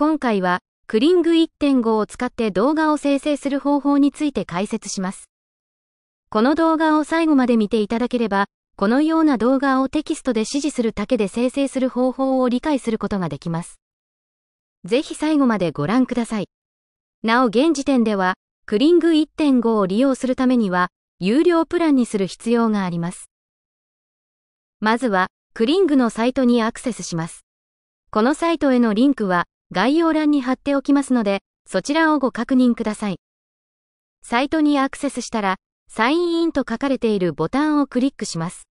今回は、クリング1.5を使って動画を生成する方法について解説します。この動画を最後まで見ていただければ、このような動画をテキストで指示するだけで生成する方法を理解することができます。ぜひ最後までご覧ください。なお現時点では、クリング1.5を利用するためには、有料プランにする必要があります。まずは、クリングのサイトにアクセスします。このサイトへのリンクは、概要欄に貼っておきますので、そちらをご確認ください。サイトにアクセスしたら、サインインと書かれているボタンをクリックします。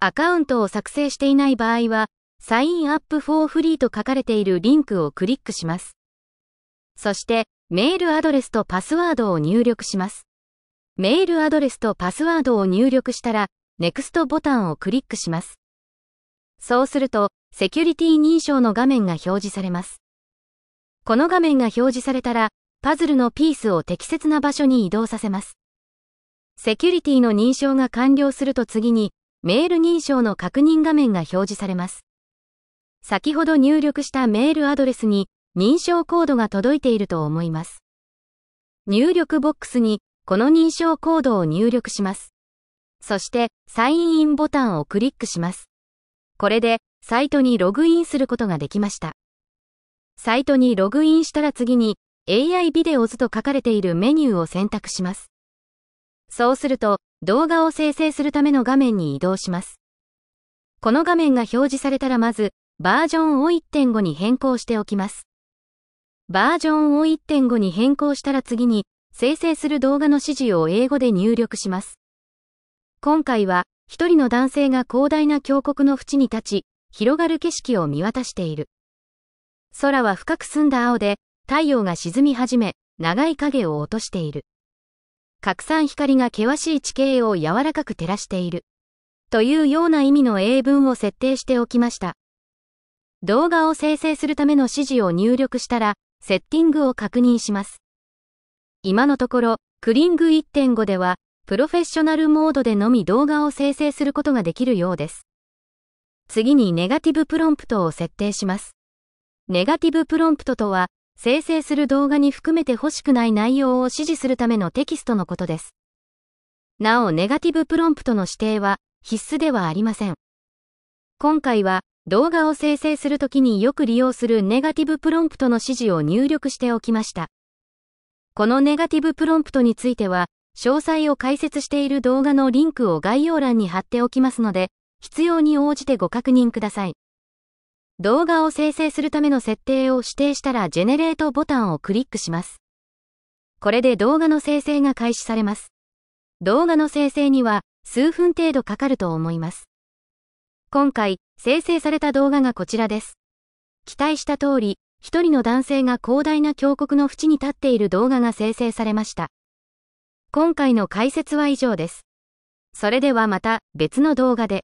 アカウントを作成していない場合は、サインアップフォーフリーと書かれているリンクをクリックします。そして、メールアドレスとパスワードを入力します。メールアドレスとパスワードを入力したら、NEXT ボタンをクリックします。そうすると、セキュリティ認証の画面が表示されます。この画面が表示されたら、パズルのピースを適切な場所に移動させます。セキュリティの認証が完了すると次に、メール認証の確認画面が表示されます。先ほど入力したメールアドレスに認証コードが届いていると思います。入力ボックスにこの認証コードを入力します。そして、サインインボタンをクリックします。これでサイトにログインすることができました。サイトにログインしたら次に AI ビデオズと書かれているメニューを選択します。そうすると動画を生成するための画面に移動します。この画面が表示されたらまずバージョンを1.5に変更しておきます。バージョンを1.5に変更したら次に生成する動画の指示を英語で入力します。今回は一人の男性が広大な峡谷の淵に立ち、広がる景色を見渡している。空は深く澄んだ青で、太陽が沈み始め、長い影を落としている。拡散光が険しい地形を柔らかく照らしている。というような意味の英文を設定しておきました。動画を生成するための指示を入力したら、セッティングを確認します。今のところ、クリング1.5では、プロフェッショナルモードでのみ動画を生成することができるようです。次にネガティブプロンプトを設定します。ネガティブプロンプトとは、生成する動画に含めて欲しくない内容を指示するためのテキストのことです。なお、ネガティブプロンプトの指定は必須ではありません。今回は、動画を生成するときによく利用するネガティブプロンプトの指示を入力しておきました。このネガティブプロンプトについては、詳細を解説している動画のリンクを概要欄に貼っておきますので、必要に応じてご確認ください。動画を生成するための設定を指定したらジェネレートボタンをクリックします。これで動画の生成が開始されます。動画の生成には数分程度かかると思います。今回、生成された動画がこちらです。期待した通り、一人の男性が広大な峡谷の縁に立っている動画が生成されました。今回の解説は以上です。それではまた別の動画で。